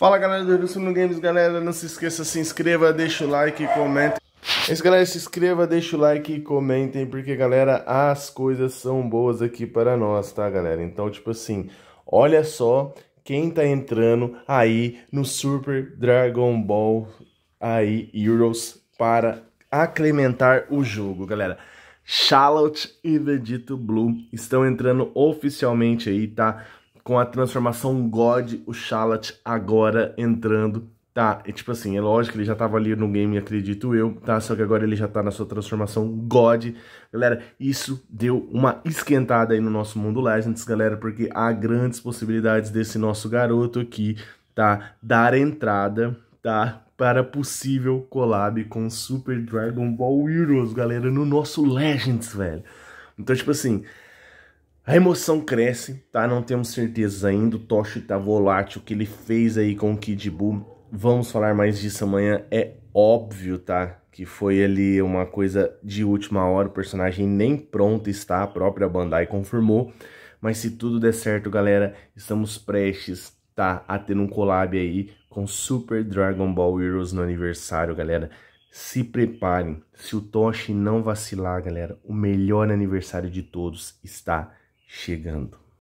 Fala galera do Wilson no Games, galera, não se esqueça, se inscreva, deixa o like e comenta. É isso galera, se inscreva, deixa o like e comentem, porque galera, as coisas são boas aqui para nós, tá galera? Então, tipo assim, olha só quem tá entrando aí no Super Dragon Ball aí Heroes para acrementar o jogo, galera. Shalout e Vegito Blue estão entrando oficialmente aí, tá? com a transformação God, o Charlotte agora entrando, tá? E tipo assim, é lógico que ele já tava ali no game, acredito eu, tá? Só que agora ele já tá na sua transformação God. Galera, isso deu uma esquentada aí no nosso mundo Legends, galera, porque há grandes possibilidades desse nosso garoto aqui, tá? Dar entrada, tá? Para possível collab com Super Dragon Ball Heroes, galera, no nosso Legends, velho. Então, tipo assim, a emoção cresce, tá? Não temos certezas ainda. O Toshi tá volátil. O que ele fez aí com o Kid Buu, vamos falar mais disso amanhã. É óbvio, tá? Que foi ali uma coisa de última hora. O personagem nem pronto está. A própria Bandai confirmou. Mas se tudo der certo, galera, estamos prestes, tá? A ter um collab aí com Super Dragon Ball Heroes no aniversário, galera. Se preparem. Se o Toshi não vacilar, galera, o melhor aniversário de todos está chegando.